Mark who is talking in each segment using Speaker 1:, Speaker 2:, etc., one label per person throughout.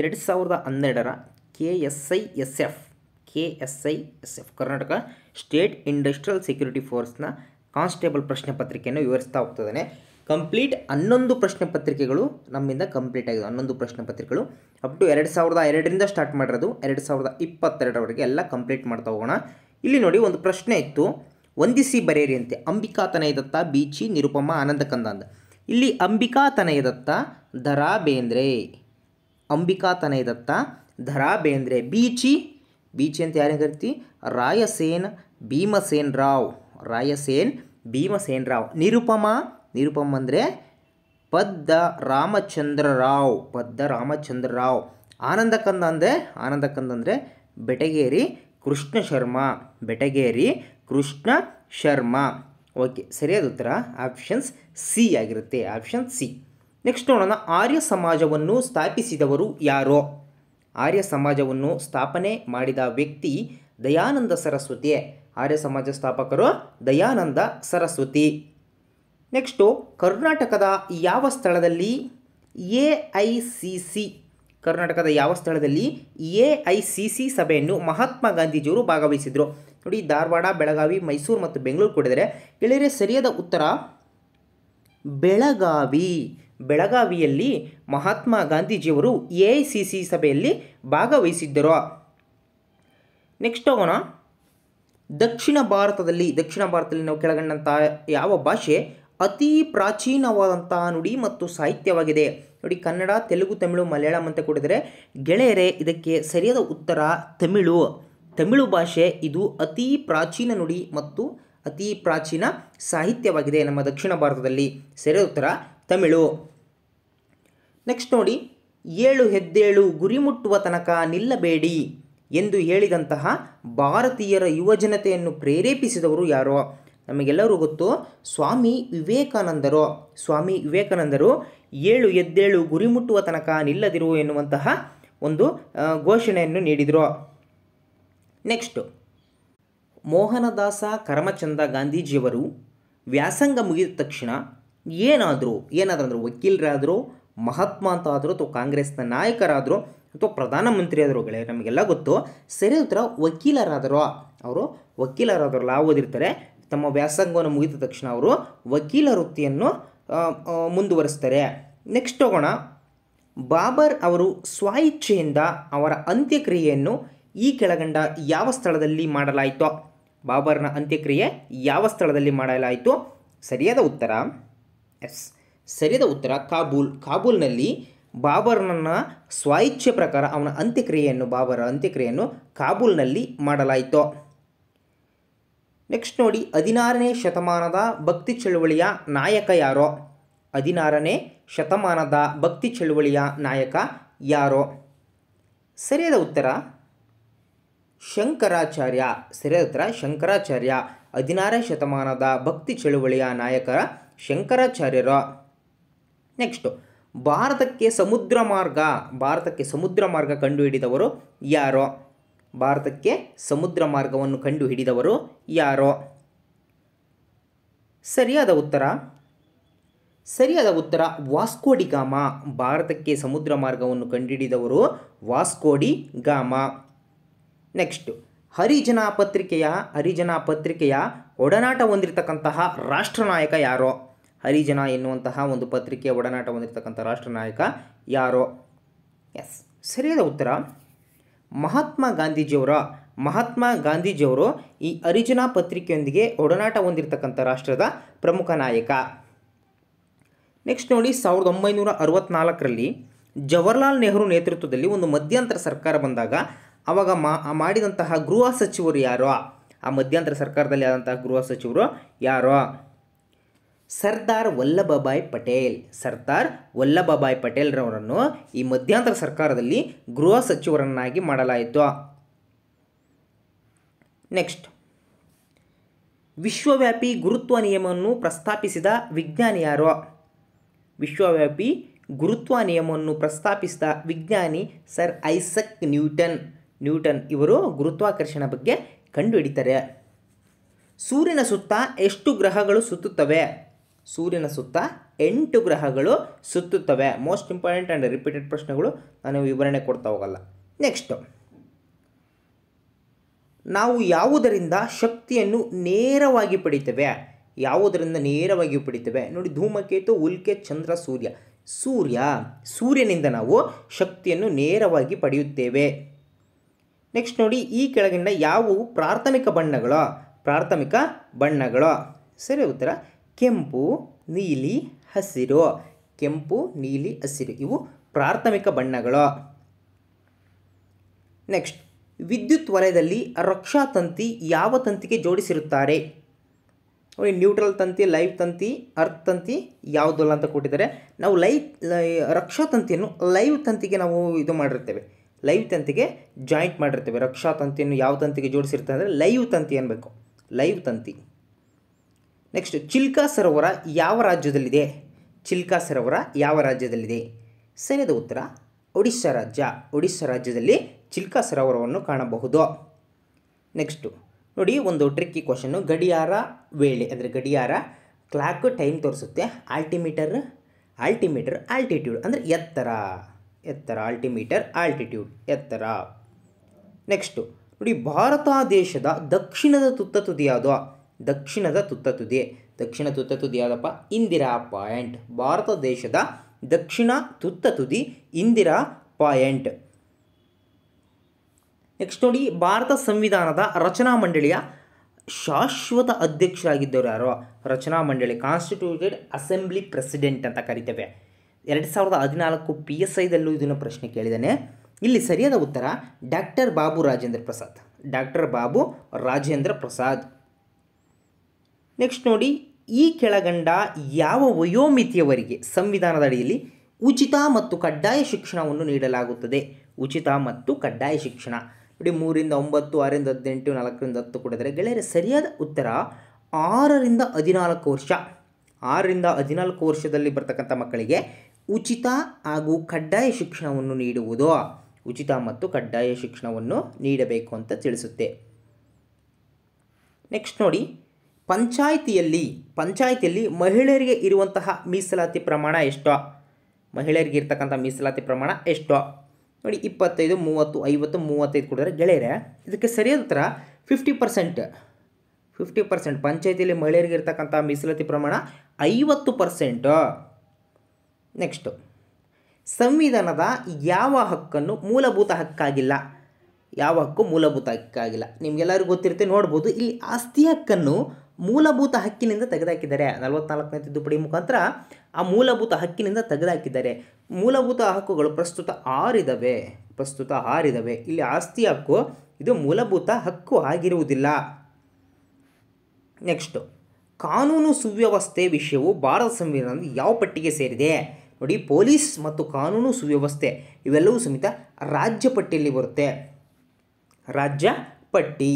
Speaker 1: ಎರಡು ಸಾವಿರದ ಹನ್ನೆರಡರ K S I S F K S I S F Karnataka state industrial security ಫೋರ್ಸ್ನ constable ಪ್ರಶ್ನೆ ಪತ್ರಿಕೆಯನ್ನು ವಿವರಿಸ್ತಾ ಹೋಗ್ತದಾನೆ ಕಂಪ್ಲೀಟ್ ಹನ್ನೊಂದು ಪ್ರಶ್ನೆ ಪತ್ರಿಕೆಗಳು ನಮ್ಮಿಂದ ಕಂಪ್ಲೀಟ್ ಆಗಿದೆ ಹನ್ನೊಂದು ಪ್ರಶ್ನೆ ಪತ್ರಿಕೆಗಳು ಅಪ್ ಟು ಎರಡು ಸಾವಿರದ ಎರಡರಿಂದ ಸ್ಟಾರ್ಟ್ ಮಾಡಿರೋದು ಎರಡು ಸಾವಿರದ ಇಪ್ಪತ್ತೆರಡರವರೆಗೆ ಎಲ್ಲ ಕಂಪ್ಲೀಟ್ ಮಾಡ್ತಾ ಹೋಗೋಣ ಇಲ್ಲಿ ನೋಡಿ ಒಂದು ಪ್ರಶ್ನೆ ಇತ್ತು ವಂದಿಸಿ ಬರೆಯರಿ ಅಂತೆ ಅಂಬಿಕಾ ತನಯದತ್ತ ಬೀಚಿ ನಿರುಪಮ ಆನಂದ ಕಂದಾಂದ ಇಲ್ಲಿ ಅಂಬಿಕಾ ತನಯದತ್ತ ದರಾ ಬೇಂದ್ರೆ ಅಂಬಿಕಾ ತನಯದತ್ತ ಧರಾ ಬೇಂದ್ರೆ ಬೀಚಿ ಬೀಚಿ ಅಂತ ಯಾರೇ ಕರಿತಿ ರಾಯಸೇನ್ ಭೀಮಸೇನ್ ರಾವ್ ರಾಯಸೇನ್ ಭೀಮಸೇನ್ ರಾವ್ ನಿರುಪಮ ನಿರುಪಮ ಅಂದರೆ ಪದ್ದ ರಾಮಚಂದ್ರ ರಾವ್ ಪದ್ದ ರಾಮಚಂದ್ರ ರಾವ್ ಆನಂದಕಂದ ಅಂದರೆ ಆನಂದಕಂದ ಅಂದರೆ ಬೆಟಗೇರಿ ಕೃಷ್ಣ ಶರ್ಮ ಬೆಟಗೇರಿ ಕೃಷ್ಣ ಶರ್ಮ ಓಕೆ ಸರಿಯಾದ ಉತ್ತರ ಆಪ್ಷನ್ಸ್ ಸಿ ಆಗಿರುತ್ತೆ ಆಪ್ಷನ್ ಸಿ ನೆಕ್ಸ್ಟ್ ನೋಡೋಣ ಆರ್ಯ ಸಮಾಜವನ್ನು ಸ್ಥಾಪಿಸಿದವರು ಯಾರೋ ಆರ್ಯ ಸಮಾಜವನ್ನು ಸ್ಥಾಪನೆ ಮಾಡಿದ ವ್ಯಕ್ತಿ ದಯಾನಂದ ಸರಸ್ವತಿ ಆರ್ಯ ಸಮಾಜ ಸ್ಥಾಪಕರು ದಯಾನಂದ ಸರಸ್ವತಿ ನೆಕ್ಸ್ಟು ಕರ್ನಾಟಕದ ಯಾವ ಸ್ಥಳದಲ್ಲಿ ಎ ಐ ಸಿ ಸಿ ಕರ್ನಾಟಕದ ಯಾವ ಸ್ಥಳದಲ್ಲಿ ಎ ಐ ಸಿ ಸಿ ಸಭೆಯನ್ನು ಮಹಾತ್ಮ ಗಾಂಧೀಜಿಯವರು ಭಾಗವಹಿಸಿದರು ನೋಡಿ ಧಾರವಾಡ ಬೆಳಗಾವಿ ಮೈಸೂರು ಮತ್ತು ಬೆಂಗಳೂರು ಕೊಡಿದರೆ ಗೆಳೆಯರೆ ಸರಿಯಾದ ಉತ್ತರ ಬೆಳಗಾವಿ ಬೆಳಗಾವಿಯಲ್ಲಿ ಮಹಾತ್ಮ ಗಾಂಧೀಜಿಯವರು ಎ ಐ ಸಿ ಸಿ ಸಭೆಯಲ್ಲಿ ಭಾಗವಹಿಸಿದ್ದರು ನೆಕ್ಸ್ಟ್ ಹೋಗೋಣ ದಕ್ಷಿಣ ಭಾರತದಲ್ಲಿ ದಕ್ಷಿಣ ಭಾರತದಲ್ಲಿ ನಾವು ಕೆಳಗಂಡಂತಹ ಯಾವ ಭಾಷೆ ಅತಿ ಪ್ರಾಚೀನವಾದಂತಹ ನುಡಿ ಮತ್ತು ಸಾಹಿತ್ಯವಾಗಿದೆ ನೋಡಿ ಕನ್ನಡ ತೆಲುಗು ತಮಿಳು ಮಲಯಾಳಂ ಅಂತ ಕೂಡಿದರೆ ಗೆಳೆಯರೆ ಇದಕ್ಕೆ ಸರಿಯಾದ ಉತ್ತರ ತಮಿಳು ತಮಿಳು ಭಾಷೆ ಇದು ಅತಿ ಪ್ರಾಚೀನ ನುಡಿ ಮತ್ತು ಅತಿ ಪ್ರಾಚೀನ ಸಾಹಿತ್ಯವಾಗಿದೆ ನಮ್ಮ ದಕ್ಷಿಣ ಭಾರತದಲ್ಲಿ ಸರಿಯಾದ ಉತ್ತರ ತಮಿಳು ನೆಕ್ಸ್ಟ್ ನೋಡಿ ಏಳು ಹೆದ್ದೇಳು ಗುರಿ ಮುಟ್ಟುವ ತನಕ ನಿಲ್ಲಬೇಡಿ ಎಂದು ಹೇಳಿದಂತಹ ಭಾರತೀಯರ ಯುವಜನತೆಯನ್ನು ಪ್ರೇರೇಪಿಸಿದವರು ಯಾರೋ ನಮಗೆಲ್ಲರೂ ಗೊತ್ತು ಸ್ವಾಮಿ ವಿವೇಕಾನಂದರು ಸ್ವಾಮಿ ವಿವೇಕಾನಂದರು ಏಳು ಎದ್ದೇಳು ಗುರಿ ಮುಟ್ಟುವ ತನಕ ನಿಲ್ಲದಿರು ಎನ್ನುವಂತಹ ಒಂದು ಘೋಷಣೆಯನ್ನು ನೀಡಿದರು ನೆಕ್ಸ್ಟು ಮೋಹನದಾಸ ಕರಮಚಂದ ಗಾಂಧೀಜಿಯವರು ವ್ಯಾಸಂಗ ಮುಗಿದ ತಕ್ಷಣ ಏನಾದರೂ ಏನಾದರೂ ಅಂದರೆ ವಕೀಲರಾದರೂ ಮಹಾತ್ಮ ಅಂತ ಆದರೂ ಅಥವಾ ಕಾಂಗ್ರೆಸ್ನ ನಾಯಕರಾದರೂ ಅಥವಾ ಪ್ರಧಾನಮಂತ್ರಿ ಆದರೂ ಗೆಳೆಯ ನಮಗೆಲ್ಲ ಗೊತ್ತು ಸರಿ ಉತ್ತರ ವಕೀಲರಾದರೂ ಅವರು ವಕೀಲರಾದರು ಓದಿರ್ತಾರೆ ತಮ್ಮ ವ್ಯಾಸಂಗವನ್ನು ಮುಗಿದ ತಕ್ಷಣ ಅವರು ವಕೀಲ ವೃತ್ತಿಯನ್ನು ಮುಂದುವರಿಸ್ತಾರೆ ನೆಕ್ಸ್ಟ್ ಹೋಗೋಣ ಬಾಬರ್ ಅವರು ಸ್ವ ಅವರ ಅಂತ್ಯಕ್ರಿಯೆಯನ್ನು ಈ ಕೆಳಗಂಡ ಯಾವ ಸ್ಥಳದಲ್ಲಿ ಮಾಡಲಾಯಿತೋ ಬಾಬರ್ನ ಅಂತ್ಯಕ್ರಿಯೆ ಯಾವ ಸ್ಥಳದಲ್ಲಿ ಮಾಡಲಾಯಿತು ಸರಿಯಾದ ಉತ್ತರ ಎಸ್ ಸರಿಯಾದ ಉತ್ತರ ಕಾಬೂಲ್ ಕಾಬೂಲ್ನಲ್ಲಿ ಬಾಬರ್ನನ್ನ ಸ್ವಾಯಿಚ್ಛೆ ಪ್ರಕಾರ ಅವನ ಅಂತ್ಯಕ್ರಿಯೆಯನ್ನು ಬಾಬರ ಅಂತ್ಯಕ್ರಿಯೆಯನ್ನು ಕಾಬೂಲ್ನಲ್ಲಿ ಮಾಡಲಾಯಿತು ನೆಕ್ಸ್ಟ್ ನೋಡಿ ಹದಿನಾರನೇ ಶತಮಾನದ ಭಕ್ತಿ ಚಳುವಳಿಯ ನಾಯಕ ಯಾರೋ ಹದಿನಾರನೇ ಶತಮಾನದ ಭಕ್ತಿ ಚಳುವಳಿಯ ನಾಯಕ ಯಾರೋ ಸರಿಯಾದ ಉತ್ತರ ಶಂಕರಾಚಾರ್ಯ ಸರಿಯಾದ ಉತ್ತರ ಶಂಕರಾಚಾರ್ಯ ಹದಿನಾರನೇ ಶತಮಾನದ ಭಕ್ತಿ ಚಳುವಳಿಯ ನಾಯಕರ ಶಂಕರಾಚಾರ್ಯರ ನೆಕ್ಸ್ಟು ಭಾರತಕ್ಕೆ ಸಮುದ್ರ ಮಾರ್ಗ ಭಾರತಕ್ಕೆ ಸಮುದ್ರ ಮಾರ್ಗ ಕಂಡುಹಿಡಿದವರು ಯಾರೋ ಭಾರತಕ್ಕೆ ಸಮುದ್ರ ಮಾರ್ಗವನ್ನು ಕಂಡುಹಿಡಿದವರು ಯಾರೋ ಸರಿಯಾದ ಉತ್ತರ ಸರಿಯಾದ ಉತ್ತರ ವಾಸ್ಕೋಡಿ ಗಾಮ ಭಾರತಕ್ಕೆ ಸಮುದ್ರ ಮಾರ್ಗವನ್ನು ಕಂಡುಹಿಡಿದವರು ವಾಸ್ಕೋಡಿ ಗಾಮ ನೆಕ್ಸ್ಟು ಹರಿಜನ ಪತ್ರಿಕೆಯ ಹರಿಜನ ಪತ್ರಿಕೆಯ ಒಡನಾಟ ಹೊಂದಿರತಕ್ಕಂತಹ ರಾಷ್ಟ್ರನಾಯಕ ಯಾರೋ ಹರಿಜನ ಎನ್ನುವಂತಹ ಒಂದು ಪತ್ರಿಕೆಯ ಒಡನಾಟ ಹೊಂದಿರತಕ್ಕಂಥ ರಾಷ್ಟ್ರ ನಾಯಕ ಯಾರೋ ಎಸ್ ಸರಿಯಾದ ಉತ್ತರ ಮಹಾತ್ಮ ಗಾಂಧೀಜಿಯವರ ಮಹಾತ್ಮ ಗಾಂಧೀಜಿಯವರು ಈ ಹರಿಜನ ಪತ್ರಿಕೆಯೊಂದಿಗೆ ಒಡನಾಟ ಹೊಂದಿರತಕ್ಕಂಥ ರಾಷ್ಟ್ರದ ಪ್ರಮುಖ ನಾಯಕ ನೆಕ್ಸ್ಟ್ ನೋಡಿ ಸಾವಿರದ ಒಂಬೈನೂರ ಅರವತ್ತ್ನಾಲ್ಕರಲ್ಲಿ ಜವಹರ್ಲಾಲ್ ನೆಹರು ನೇತೃತ್ವದಲ್ಲಿ ಒಂದು ಮಧ್ಯಂತರ ಸರ್ಕಾರ ಬಂದಾಗ ಆವಾಗ ಮಾಡಿದಂತಹ ಗೃಹ ಸಚಿವರು ಯಾರೋ ಆ ಮಧ್ಯಂತರ ಸರ್ಕಾರದಲ್ಲಿ ಆದಂತಹ ಗೃಹ ಸಚಿವರು ಯಾರೋ ಸರ್ದಾರ್ ವಲ್ಲಭಭಾಯ್ ಪಟೇಲ್ ಸರ್ದಾರ್ ವಲ್ಲಭಭಾಯ್ ಪಟೇಲ್ರವರನ್ನು ಈ ಮಧ್ಯಂತರ ಸರ್ಕಾರದಲ್ಲಿ ಗೃಹ ಸಚಿವರನ್ನಾಗಿ ಮಾಡಲಾಯಿತು ನೆಕ್ಸ್ಟ್ ವಿಶ್ವವ್ಯಾಪಿ ಗುರುತ್ವ ನಿಯಮವನ್ನು ಪ್ರಸ್ತಾಪಿಸಿದ ವಿಜ್ಞಾನಿ ಯಾರು ವಿಶ್ವವ್ಯಾಪಿ ಗುರುತ್ವ ನಿಯಮವನ್ನು ಪ್ರಸ್ತಾಪಿಸಿದ ವಿಜ್ಞಾನಿ ಸರ್ ಐಸಕ್ ನ್ಯೂಟನ್ ನ್ಯೂಟನ್ ಇವರು ಗುರುತ್ವಾಕರ್ಷಣ ಬಗ್ಗೆ ಕಂಡುಹಿಡಿತಾರೆ ಸೂರ್ಯನ ಸುತ್ತ ಎಷ್ಟು ಗ್ರಹಗಳು ಸುತ್ತುತ್ತವೆ ಸೂರ್ಯನ ಸುತ್ತ ಎಂಟು ಗ್ರಹಗಳು ಸುತ್ತುತ್ತವೆ ಮೋಸ್ಟ್ ಇಂಪಾರ್ಟೆಂಟ್ ಆ್ಯಂಡ್ ರಿಪೀಟೆಡ್ ಪ್ರಶ್ನೆಗಳು ನಾನು ವಿವರಣೆ ಕೊಡ್ತಾ ಹೋಗಲ್ಲ ನೆಕ್ಸ್ಟು ನಾವು ಯಾವುದರಿಂದ ಶಕ್ತಿಯನ್ನು ನೇರವಾಗಿ ಪಡಿತೇವೆ ಯಾವುದರಿಂದ ನೇರವಾಗಿ ಪಡಿತೇವೆ ನೋಡಿ ಧೂಮಕೇತು ಉಲ್ಕೆ ಚಂದ್ರ ಸೂರ್ಯ ಸೂರ್ಯ ಸೂರ್ಯನಿಂದ ನಾವು ಶಕ್ತಿಯನ್ನು ನೇರವಾಗಿ ಪಡೆಯುತ್ತೇವೆ ನೆಕ್ಸ್ಟ್ ನೋಡಿ ಈ ಕೆಳಗಿನ ಯಾವುವು ಪ್ರಾಥಮಿಕ ಬಣ್ಣಗಳು ಪ್ರಾಥಮಿಕ ಬಣ್ಣಗಳು ಸರಿ ಉತ್ತರ ಕೆಂಪು ನೀಲಿ ಹಸಿರು ಕೆಂಪು ನೀಲಿ ಹಸಿರು ಇವು ಪ್ರಾಥಮಿಕ ಬಣ್ಣಗಳು ನೆಕ್ಸ್ಟ್ ವಿದ್ಯುತ್ ವಲಯದಲ್ಲಿ ರಕ್ಷಾ ತಂತಿ ಯಾವ ತಂತಿಗೆ ಜೋಡಿಸಿರುತ್ತಾರೆ ನೋಡಿ ನ್ಯೂಟ್ರಲ್ ತಂತಿ ಲೈವ್ ತಂತಿ ಅರ್ಥ್ ತಂತಿ ಯಾವುದಲ್ಲ ಅಂತ ಕೊಟ್ಟಿದ್ದಾರೆ ನಾವು ಲೈವ್ ರಕ್ಷಾ ತಂತಿಯನ್ನು ಲೈವ್ ತಂತಿಗೆ ನಾವು ಇದು ಮಾಡಿರ್ತೇವೆ ಲೈವ್ ತಂತಿಗೆ ಜಾಯಿಂಟ್ ಮಾಡಿರ್ತೇವೆ ರಕ್ಷಾ ತಂತಿಯನ್ನು ಯಾವ ತಂತಿಗೆ ಜೋಡಿಸಿರ್ತಾರೆ ಅಂದರೆ ಲೈವ್ ತಂತಿ ಅನ್ನಬೇಕು ಲೈವ್ ತಂತಿ ನೆಕ್ಸ್ಟ್ ಚಿಲ್ಕಾ ಸರೋವರ ಯಾವ ರಾಜ್ಯದಲ್ಲಿದೆ ಚಿಲ್ಕಾ ಸರೋವರ ಯಾವ ರಾಜ್ಯದಲ್ಲಿದೆ ಸರಿಯಾದ ಉತ್ತರ ಒಡಿಶಾ ರಾಜ್ಯ ಒಡಿಶಾ ರಾಜ್ಯದಲ್ಲಿ ಚಿಲ್ಕಾ ಸರೋವರವನ್ನು ಕಾಣಬಹುದು ನೆಕ್ಸ್ಟು ನೋಡಿ ಒಂದು ಟ್ರಿಕ್ಕಿ ಕ್ವಶನ್ನು ಗಡಿಯಾರ ವೇಳೆ ಅಂದರೆ ಗಡಿಯಾರ ಕ್ಲಾಕ್ ಟೈಮ್ ತೋರಿಸುತ್ತೆ ಆಲ್ಟಿಮೀಟರ್ ಆಲ್ಟಿಮೀಟರ್ ಆಲ್ಟಿಟ್ಯೂಡ್ ಅಂದರೆ ಎತ್ತರ ಎತ್ತರ ಆಲ್ಟಿಮೀಟರ್ ಆಲ್ಟಿಟ್ಯೂಡ್ ಎತ್ತರ ನೆಕ್ಸ್ಟು ನೋಡಿ ಭಾರತ ದೇಶದ ದಕ್ಷಿಣದ ತುತ್ತ ತುದಿಯಾದ ದಕ್ಷಿಣದ ತುತ್ತ ತುದಿ ದಕ್ಷಿಣ ತುತ್ತ ತುದಿ ಯಾವುದಪ್ಪ ಇಂದಿರಾ ಪಾಯಿಂಟ್ ಭಾರತ ದೇಶದ ದಕ್ಷಿಣ ತುತ್ತ ತುದಿ ಇಂದಿರಾ ಪಾಯಿಂಟ್ ನೆಕ್ಸ್ಟ್ ನೋಡಿ ಭಾರತ ಸಂವಿಧಾನದ ರಚನಾ ಮಂಡಳಿಯ ಶಾಶ್ವತ ಅಧ್ಯಕ್ಷರಾಗಿದ್ದವರು ಯಾರೋ ರಚನಾ ಮಂಡಳಿ ಕಾನ್ಸ್ಟಿಟ್ಯೂಟೆಡ್ ಅಸೆಂಬ್ಲಿ ಪ್ರೆಸಿಡೆಂಟ್ ಅಂತ ಕರಿತೇವೆ ಎರಡು ಸಾವಿರದ ಹದಿನಾಲ್ಕು ಪಿ ಎಸ್ ಐದಲ್ಲೂ ಇದನ್ನು ಪ್ರಶ್ನೆ ಕೇಳಿದ್ದಾನೆ ಇಲ್ಲಿ ಸರಿಯಾದ ಉತ್ತರ doctor Babu Rajendra Prasad doctor Babu Rajendra Prasad next ನೋಡಿ ಈ ಕೆಳಗಂಡ ಯಾವ ವಯೋಮಿತಿಯವರಿಗೆ ಸಂವಿಧಾನದ ಅಡಿಯಲ್ಲಿ ಉಚಿತ ಮತ್ತು ಕಡ್ಡಾಯ ಶಿಕ್ಷಣವನ್ನು ನೀಡಲಾಗುತ್ತದೆ ಉಚಿತ ಮತ್ತು ಕಡ್ಡಾಯ ಶಿಕ್ಷಣ ನೋಡಿ ಮೂರಿಂದ ಒಂಬತ್ತು ಆರರಿಂದ ಹದಿನೆಂಟು ನಾಲ್ಕರಿಂದ ಹತ್ತು ಕೊಡಿದರೆ ಗೆಳೆಯರ ಸರಿಯಾದ ಉತ್ತರ ಆರರಿಂದ ಹದಿನಾಲ್ಕು ವರ್ಷ ಆರರಿಂದ ಹದಿನಾಲ್ಕು ವರ್ಷದಲ್ಲಿ ಬರ್ತಕ್ಕಂಥ ಮಕ್ಕಳಿಗೆ ಉಚಿತ ಹಾಗೂ ಕಡ್ಡಾಯ ಶಿಕ್ಷಣವನ್ನು ನೀಡುವುದು ಉಚಿತ ಮತ್ತು ಕಡ್ಡಾಯ ಶಿಕ್ಷಣವನ್ನು ನೀಡಬೇಕು ಅಂತ ತಿಳಿಸುತ್ತೆ ನೆಕ್ಸ್ಟ್ ನೋಡಿ ಪಂಚಾಯಿತಿಯಲ್ಲಿ ಪಂಚಾಯಿತಿಯಲ್ಲಿ ಮಹಿಳೆಯರಿಗೆ ಇರುವಂತಹ ಮೀಸಲಾತಿ ಪ್ರಮಾಣ ಎಷ್ಟೋ ಮಹಿಳೆಯರಿಗೆ ಇರ್ತಕ್ಕಂಥ ಮೀಸಲಾತಿ ಪ್ರಮಾಣ ಎಷ್ಟೋ ನೋಡಿ ಇಪ್ಪತ್ತೈದು ಮೂವತ್ತು ಐವತ್ತು ಮೂವತ್ತೈದು ಕೊಡಿದ್ರೆ ಗೆಳೆಯರೆ ಇದಕ್ಕೆ ಸರಿಯಾದ ಥರ ಫಿಫ್ಟಿ ಪರ್ಸೆಂಟ್ ಫಿಫ್ಟಿ ಪರ್ಸೆಂಟ್ ಪಂಚಾಯಿತಿಯಲ್ಲಿ ಮಹಿಳೆಯರಿಗೆ ಇರ್ತಕ್ಕಂಥ ಮೀಸಲಾತಿ ಪ್ರಮಾಣ ಐವತ್ತು ಪರ್ಸೆಂಟು ನೆಕ್ಸ್ಟು ಸಂವಿಧಾನದ ಯಾವ ಹಕ್ಕನ್ನು ಮೂಲಭೂತ ಹಕ್ಕಾಗಿಲ್ಲ ಯಾವ ಹಕ್ಕು ಮೂಲಭೂತ ಹಕ್ಕಾಗಿಲ್ಲ ನಿಮಗೆಲ್ಲರಿಗೂ ಗೊತ್ತಿರುತ್ತೆ ನೋಡ್ಬೋದು ಇಲ್ಲಿ ಆಸ್ತಿ ಹಕ್ಕನ್ನು ಮೂಲಭೂತ ಹಕ್ಕಿನಿಂದ ತೆಗೆದುಹಾಕಿದ್ದಾರೆ ನಲವತ್ನಾಲ್ಕನೇ ತಿದ್ದುಪಡಿ ಮುಖಾಂತರ ಆ ಮೂಲಭೂತ ಹಕ್ಕಿನಿಂದ ತೆಗೆದುಹಾಕಿದ್ದಾರೆ ಮೂಲಭೂತ ಹಕ್ಕುಗಳು ಪ್ರಸ್ತುತ ಆರಿದವೆ ಪ್ರಸ್ತುತ ಆರಿದವೆ ಇಲ್ಲಿ ಆಸ್ತಿ ಹಕ್ಕು ಇದು ಮೂಲಭೂತ ಹಕ್ಕು ಆಗಿರುವುದಿಲ್ಲ ನೆಕ್ಸ್ಟು ಕಾನೂನು ಸುವ್ಯವಸ್ಥೆ ವಿಷಯವು ಭಾರತ ಸಂವಿಧಾನದ ಯಾವ ಪಟ್ಟಿಗೆ ಸೇರಿದೆ ನೋಡಿ ಪೊಲೀಸ್ ಮತ್ತು ಕಾನೂನು ಸುವ್ಯವಸ್ಥೆ ಇವೆಲ್ಲವೂ ಸಮೇತ ರಾಜ್ಯ ಪಟ್ಟಿಯಲ್ಲಿ ಬರುತ್ತೆ ರಾಜ್ಯ ಪಟ್ಟಿ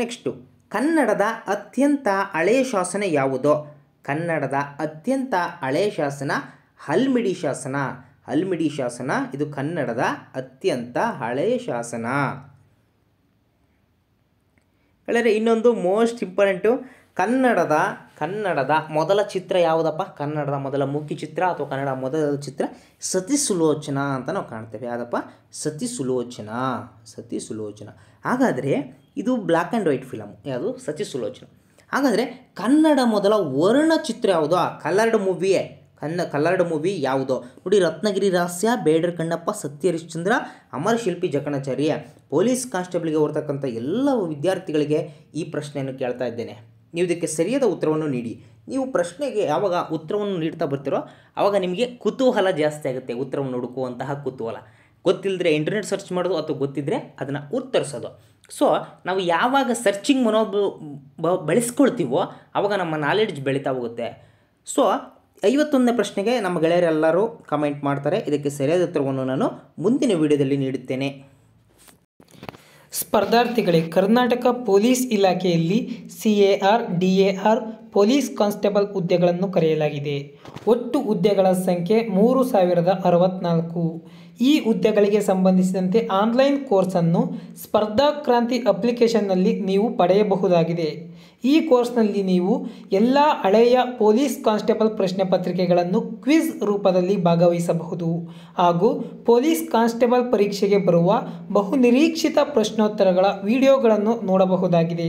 Speaker 1: ನೆಕ್ಸ್ಟು ಕನ್ನಡದ ಅತ್ಯಂತ ಹಳೆಯ ಶಾಸನ ಯಾವುದು ಕನ್ನಡದ ಅತ್ಯಂತ ಹಳೆಯ ಶಾಸನ ಹಲ್ಮಿಡಿ ಶಾಸನ ಹಲ್ಮಿಡಿ ಶಾಸನ ಇದು ಕನ್ನಡದ ಅತ್ಯಂತ ಹಳೆಯ ಶಾಸನ ಹೇಳಿದರೆ ಇನ್ನೊಂದು ಮೋಸ್ಟ್ ಇಂಪಾರ್ಟೆಂಟು ಕನ್ನಡದ ಕನ್ನಡದ ಮೊದಲ ಚಿತ್ರ ಯಾವುದಪ್ಪ ಕನ್ನಡದ ಮೊದಲ ಮುಖ್ಯ ಚಿತ್ರ ಅಥವಾ ಕನ್ನಡ ಮೊದಲ ಚಿತ್ರ ಸತಿ ಸುಲೋಚನಾ ಅಂತ ನಾವು ಕಾಣ್ತೇವೆ ಯಾವುದಪ್ಪ ಸತಿ ಸುಲೋಚನಾ ಸತಿ ಸುಲೋಚನಾ ಹಾಗಾದರೆ ಇದು ಬ್ಲ್ಯಾಕ್ ಆ್ಯಂಡ್ ವೈಟ್ ಫಿಲಮ್ ಯಾವುದು ಸತಿ ಸುಲೋಚನ ಹಾಗಾದರೆ ಕನ್ನಡ ಮೊದಲ ವರ್ಣ ಯಾವುದು ಯಾವುದೋ ಕಲರ್ಡ್ ಮೂವಿಯೇ ಕನ್ನ ಕಲರ್ಡ್ ಮೂವಿ ಯಾವುದೋ ನೋಡಿ ರತ್ನಗಿರಿ ರಹಸ್ಯ ಬೇಡರ್ ಕಣ್ಣಪ್ಪ ಸತ್ಯ ಹರಿಶ್ಚಂದ್ರ ಅಮರ ಶಿಲ್ಪಿ ಜಕಣಾಚಾರ್ಯ ಪೊಲೀಸ್ ಕಾನ್ಸ್ಟೇಬಲ್ಗೆ ಹೊರತಕ್ಕಂಥ ಎಲ್ಲ ವಿದ್ಯಾರ್ಥಿಗಳಿಗೆ ಈ ಪ್ರಶ್ನೆಯನ್ನು ಕೇಳ್ತಾ ಇದ್ದೇನೆ ನೀವು ಇದಕ್ಕೆ ಸರಿಯಾದ ಉತ್ತರವನ್ನು ನೀಡಿ ನೀವು ಪ್ರಶ್ನೆಗೆ ಯಾವಾಗ ಉತ್ತರವನ್ನು ನೀಡ್ತಾ ಬರ್ತಿರೋ ಆವಾಗ ನಿಮಗೆ ಕುತೂಹಲ ಜಾಸ್ತಿ ಆಗುತ್ತೆ ಉತ್ತರವನ್ನು ಹುಡುಕುವಂತಹ ಕುತೂಹಲ ಗೊತ್ತಿಲ್ಲದ್ರೆ ಇಂಟರ್ನೆಟ್ ಸರ್ಚ್ ಮಾಡೋದು ಅಥವಾ ಗೊತ್ತಿದ್ದರೆ ಅದನ್ನು ಉತ್ತರಿಸೋದು ಸೊ ನಾವು ಯಾವಾಗ ಸರ್ಚಿಂಗ್ ಮನೋಬ ಬಳಸ್ಕೊಳ್ತೀವೋ ಆವಾಗ ನಮ್ಮ ನಾಲೆಡ್ಜ್ ಬೆಳೀತಾ ಹೋಗುತ್ತೆ ಸೊ ಐವತ್ತೊಂದನೇ ಪ್ರಶ್ನೆಗೆ ನಮ್ಮ ಗೆಳೆಯರೆಲ್ಲರೂ ಕಮೆಂಟ್ ಮಾಡ್ತಾರೆ ಇದಕ್ಕೆ ಸರಿಯಾದ ಉತ್ತರವನ್ನು ನಾನು ಮುಂದಿನ ವಿಡಿಯೋದಲ್ಲಿ ನೀಡುತ್ತೇನೆ ಸ್ಪರ್ಧಾರ್ಥಿಗಳೇ
Speaker 2: ಕರ್ನಾಟಕ ಪೊಲೀಸ್ ಇಲಾಖೆಯಲ್ಲಿ C A R D A R police constable ಹುದ್ದೆಗಳನ್ನು ಕರೆಯಲಾಗಿದೆ ಒಟ್ಟು ಹುದ್ದೆಗಳ ಸಂಖ್ಯೆ ಮೂರು ಸಾವಿರದ ಅರವತ್ನಾಲ್ಕು ಈ ಹುದ್ದೆಗಳಿಗೆ ಸಂಬಂಧಿಸಿದಂತೆ ಆನ್ಲೈನ್ ಕೋರ್ಸನ್ನು ಸ್ಪರ್ಧಾ ಕ್ರಾಂತಿ ಅಪ್ಲಿಕೇಶನ್ನಲ್ಲಿ ನೀವು ಪಡೆಯಬಹುದಾಗಿದೆ ಈ ಕೋರ್ಸ್ನಲ್ಲಿ ನೀವು ಎಲ್ಲ ಹಳೆಯ ಪೊಲೀಸ್ ಕಾನ್ಸ್ಟೇಬಲ್ ಪ್ರಶ್ನೆ ಪತ್ರಿಕೆಗಳನ್ನು ಕ್ವಿಜ್ ರೂಪದಲ್ಲಿ ಭಾಗವಹಿಸಬಹುದು ಹಾಗೂ ಪೊಲೀಸ್ ಕಾನ್ಸ್ಟೇಬಲ್ ಪರೀಕ್ಷೆಗೆ ಬರುವ ಬಹುನಿರೀಕ್ಷಿತ ಪ್ರಶ್ನೋತ್ತರಗಳ ವಿಡಿಯೋಗಳನ್ನು ನೋಡಬಹುದಾಗಿದೆ